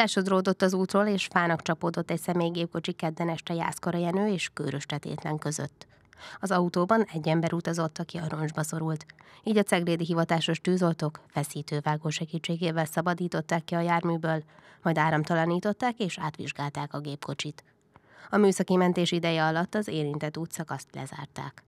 Lesodródott az útról, és fának csapódott egy személygépkocsi kedden este Jászkara Jenő és Kőrös tetétlen között. Az autóban egy ember utazott, aki a roncsba szorult. Így a ceglédi hivatásos tűzoltók feszítővágó segítségével szabadították ki a járműből, majd áramtalanították és átvizsgálták a gépkocsit. A műszaki mentés ideje alatt az érintett útszakaszt lezárták.